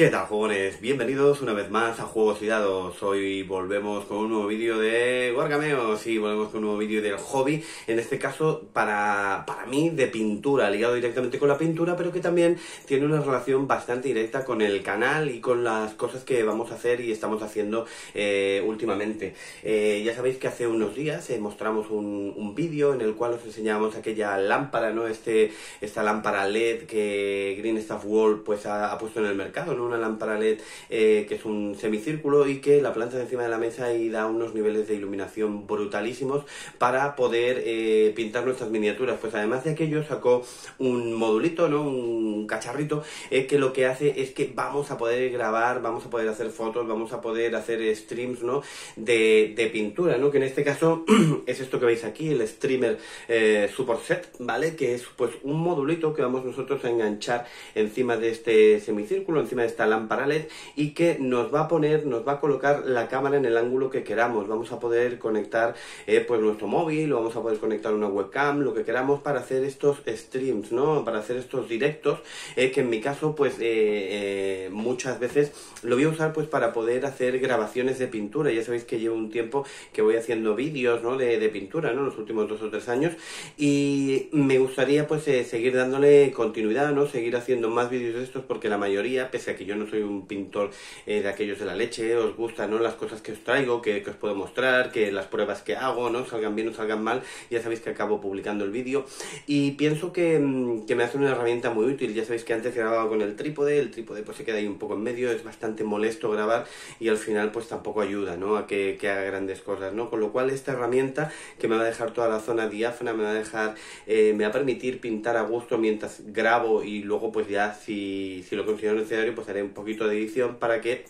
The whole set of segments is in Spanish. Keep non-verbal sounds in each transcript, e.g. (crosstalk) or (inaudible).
¿Qué tal jugones? Bienvenidos una vez más a Juegos y Dados. Hoy volvemos con un nuevo vídeo de Wargameo, sí, volvemos con un nuevo vídeo del hobby, en este caso para, para mí de pintura, ligado directamente con la pintura, pero que también tiene una relación bastante directa con el canal y con las cosas que vamos a hacer y estamos haciendo eh, últimamente. Eh, ya sabéis que hace unos días eh, mostramos un, vídeo en el cual os enseñábamos aquella lámpara, ¿no? Este, esta lámpara LED que Green Staff World pues ha puesto en el mercado, ¿no? una lámpara LED eh, que es un semicírculo y que la planta encima de la mesa y da unos niveles de iluminación brutalísimos para poder eh, pintar nuestras miniaturas. Pues además de aquello sacó un modulito, ¿no? Un cacharrito eh, que lo que hace es que vamos a poder grabar, vamos a poder hacer fotos, vamos a poder hacer streams, ¿no? De, pintura, ¿no? Que en este caso (clears throat) es esto que veis aquí, el streamer eh, set ¿vale? Que es pues un modulito que vamos nosotros a enganchar encima de este semicírculo, encima de esta lámpara LED y que nos va a poner, nos va a colocar la cámara en el ángulo que queramos. Vamos a poder conectar eh, pues nuestro móvil, vamos a poder conectar una webcam, lo que queramos para hacer estos streams, ¿no? Para hacer estos directos, eh, que en mi caso pues eh, muchas veces lo voy a usar pues para poder hacer grabaciones de pintura. Ya sabéis que llevo un tiempo que voy haciendo vídeos, ¿no? De, de pintura, ¿no? Los últimos dos o tres años y me gustaría pues seguir dándole continuidad, ¿no? Seguir haciendo más vídeos de estos porque la mayoría, pese a que yo no soy un pintor eh, de aquellos de la leche, eh, os gustan las cosas que os traigo, que, os puedo mostrar, que las pruebas que hago, ¿no? salgan bien o salgan mal, ya sabéis que acabo publicando el vídeo y pienso que, mm, me hace una herramienta muy útil, ya sabéis que antes grababa con el trípode, el trípode pues se queda ahí un poco en medio, es bastante molesto grabar y al final pues tampoco ayuda ¿no? a que, haga grandes cosas, ¿no? con lo cual esta herramienta que me va a dejar toda la zona diáfana, me va a dejar, eh, me va a permitir pintar a gusto mientras grabo y luego pues ya si, si lo considero necesario pues haré un poquito de edición para que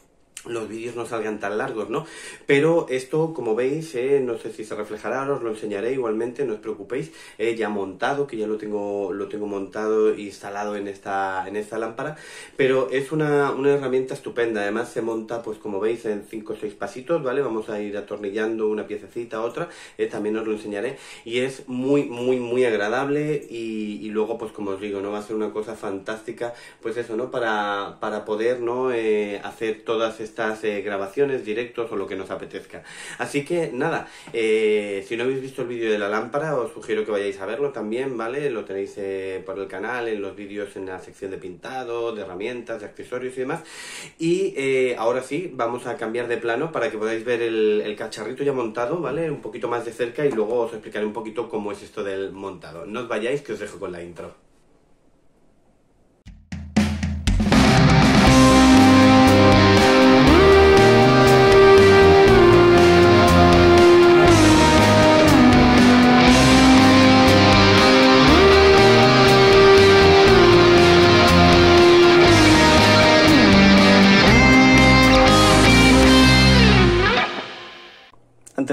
los vídeos no salgan tan largos, ¿no? Pero esto, como veis, eh, no sé si se reflejará, os lo enseñaré igualmente, no os preocupéis, eh, ya montado, que ya lo tengo, lo tengo montado e instalado en esta, en esta lámpara, pero es una, una herramienta estupenda, además se monta, pues como veis, en 5 o 6 pasitos, ¿vale? Vamos a ir atornillando una piececita, otra, eh, también os lo enseñaré, y es muy, muy, muy agradable, y, luego, pues como os digo, ¿no? Va a ser una cosa fantástica, pues eso, ¿no? Para, para poder, ¿no? Eh, hacer todas estas estas eh, grabaciones, directos o lo que nos apetezca. Así que nada, eh, si no habéis visto el vídeo de la lámpara, os sugiero que vayáis a verlo también, ¿vale? Lo tenéis eh, por el canal, en los vídeos en la sección de pintado, de herramientas, de accesorios y demás. Y ahora sí, vamos a cambiar de plano para que podáis ver el, cacharrito ya montado, ¿vale? Un poquito más de cerca y luego os explicaré un poquito cómo es esto del montado. No os vayáis que os dejo con la intro.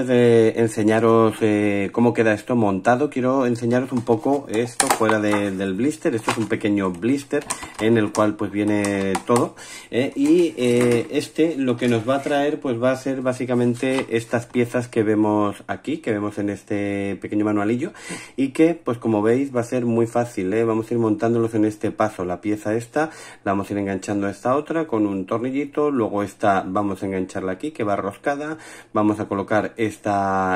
enseñaros eh, cómo queda esto montado, quiero enseñaros un poco esto fuera del blister. Esto es un pequeño blister en el cual pues viene todo. Eh, y eh, este lo que nos va a traer pues va a ser básicamente estas piezas que vemos aquí, que vemos en este pequeño manualillo. Y que pues como veis va a ser muy fácil. Vamos a ir montándolos en este paso. La pieza esta la vamos a ir enganchando a esta otra con un tornillito. Luego esta vamos a engancharla aquí que va roscada. Vamos a colocar este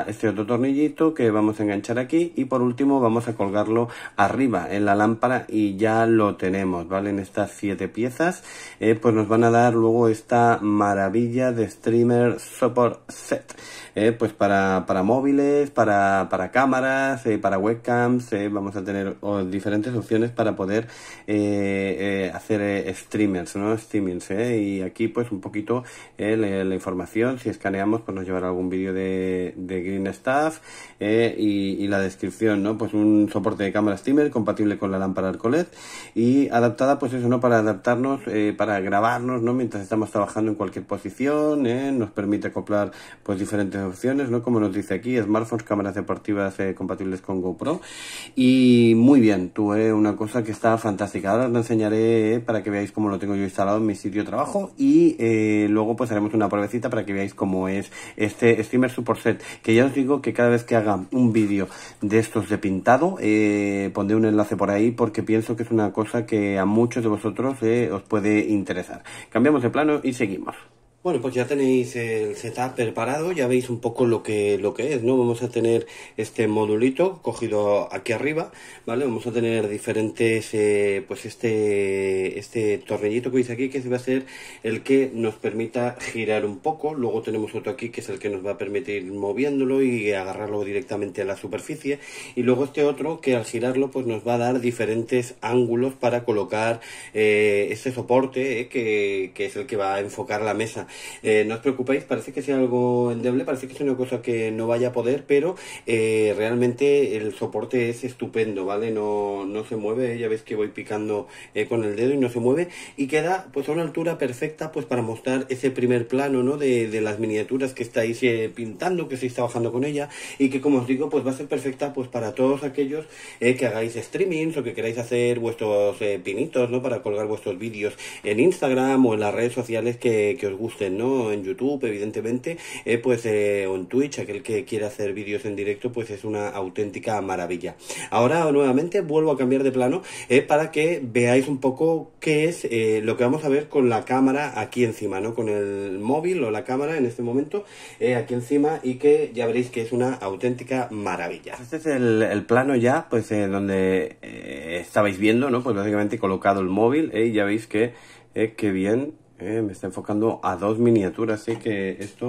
este otro tornillito que vamos a enganchar aquí y por último vamos a colgarlo arriba en la lámpara y ya lo tenemos, ¿vale? En estas siete piezas eh, pues nos van a dar luego esta maravilla de streamer support set eh, pues para, para, móviles, para, para cámaras, eh, para webcams, vamos a tener diferentes opciones para poder hacer streamers, ¿no? Y aquí pues un poquito la, la información, si escaneamos pues nos llevará algún vídeo de Green Staff eh, y, la descripción, ¿no? Pues un soporte de cámara steamer compatible con la lámpara Arcolet y adaptada, pues eso, ¿no? Para adaptarnos, eh, para grabarnos, ¿no? Mientras estamos trabajando en cualquier posición, ¿eh? Nos permite acoplar, pues, diferentes opciones, ¿no? Como nos dice aquí, smartphones, cámaras deportivas compatibles con GoPro y muy bien, tuve una cosa que está fantástica. Ahora os lo enseñaré para que veáis cómo lo tengo yo instalado en mi sitio de trabajo y luego pues haremos una pruebecita para que veáis cómo es este streamer support que ya os digo que cada vez que haga un vídeo de estos de pintado, eh, pondré un enlace por ahí porque pienso que es una cosa que a muchos de vosotros eh, os puede interesar. Cambiamos de plano y seguimos. Bueno, pues ya tenéis el setup preparado, ya veis un poco lo que, lo que es, ¿no? Vamos a tener este modulito cogido aquí arriba, ¿vale? Vamos a tener diferentes, eh, pues este, este tornillito que veis aquí, que va a ser el que nos permita girar un poco. Luego tenemos otro aquí, que es el que nos va a permitir moviéndolo y agarrarlo directamente a la superficie. Y luego este otro, que al girarlo, pues nos va a dar diferentes ángulos para colocar eh, este soporte, eh, que es el que va a enfocar la mesa. Eh, no os preocupéis, parece que sea algo endeble, parece que es una cosa que no vaya a poder, pero eh, realmente el soporte es estupendo, ¿vale? No, se mueve, ya veis que voy picando eh, con el dedo y no se mueve y queda pues a una altura perfecta pues para mostrar ese primer plano, ¿no? De, las miniaturas que estáis pintando, que estáis trabajando con ella y que como os digo pues va a ser perfecta pues para todos aquellos que hagáis streamings o que queráis hacer vuestros pinitos, ¿no? Para colgar vuestros vídeos en Instagram o en las redes sociales que, os guste ¿no? En YouTube, evidentemente, eh, pues eh, o en Twitch, aquel que quiera hacer vídeos en directo, pues es una auténtica maravilla. Ahora nuevamente vuelvo a cambiar de plano eh, para que veáis un poco qué es lo que vamos a ver con la cámara aquí encima, ¿no? Con el móvil o la cámara en este momento aquí encima y que ya veréis que es una auténtica maravilla. Este es el, plano ya, pues donde estabais viendo, ¿no? Pues básicamente he colocado el móvil y ya veis que, que bien eh, me está enfocando a dos miniaturas, así ¿eh? que esto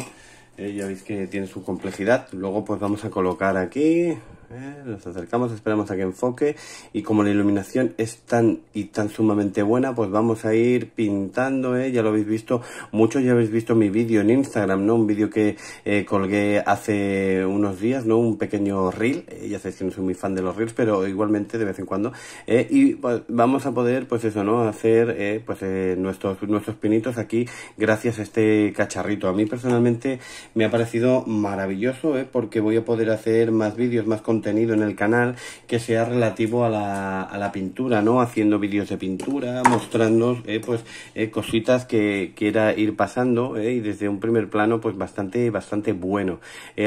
eh, ya veis que tiene su complejidad. Luego pues vamos a colocar aquí eh, nos acercamos, esperamos a que enfoque y como la iluminación es tan y tan sumamente buena, pues vamos a ir pintando, ¿eh? ya lo habéis visto, muchos ya habéis visto mi vídeo en Instagram, ¿no? Un vídeo que eh, colgué hace unos días, ¿no? Un pequeño reel, eh, ya sé que no soy muy fan de los reels, pero igualmente de vez en cuando, y vamos a poder, pues eso, ¿no? Hacer, pues nuestros, nuestros pinitos aquí gracias a este cacharrito. A mí personalmente me ha parecido maravilloso, ¿eh? Porque voy a poder hacer más vídeos, más contenido contenido en el canal que sea relativo a la, a la pintura, ¿no? Haciendo vídeos de pintura, mostrando eh, pues eh, cositas que quiera ir pasando eh, y desde un primer plano pues bastante, bastante bueno.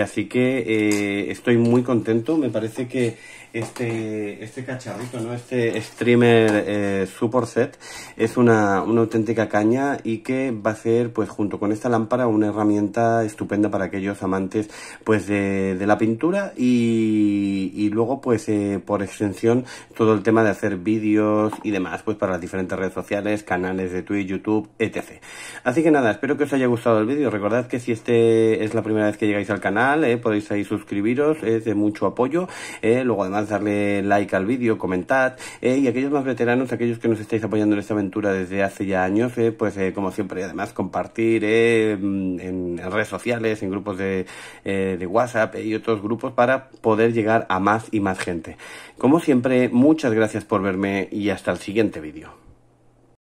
así que estoy muy contento, me parece que este, este cacharrito, ¿no? Este streamer Super set es una, una auténtica caña y que va a ser pues junto con esta lámpara una herramienta estupenda para aquellos amantes pues de, de la pintura y y, luego pues eh, por extensión todo el tema de hacer vídeos y demás pues para las diferentes redes sociales, canales de Twitch, YouTube, etc. Así que nada, espero que os haya gustado el vídeo. Recordad que si este es la primera vez que llegáis al canal, eh, podéis ahí suscribiros, es de mucho apoyo. Eh, luego además darle like al vídeo, comentad. y aquellos más veteranos, aquellos que nos estáis apoyando en esta aventura desde hace ya años, pues como siempre además compartir en, redes sociales, en grupos de, de WhatsApp y otros grupos para poder llegar a más y más gente. Como siempre, muchas gracias por verme y hasta el siguiente vídeo.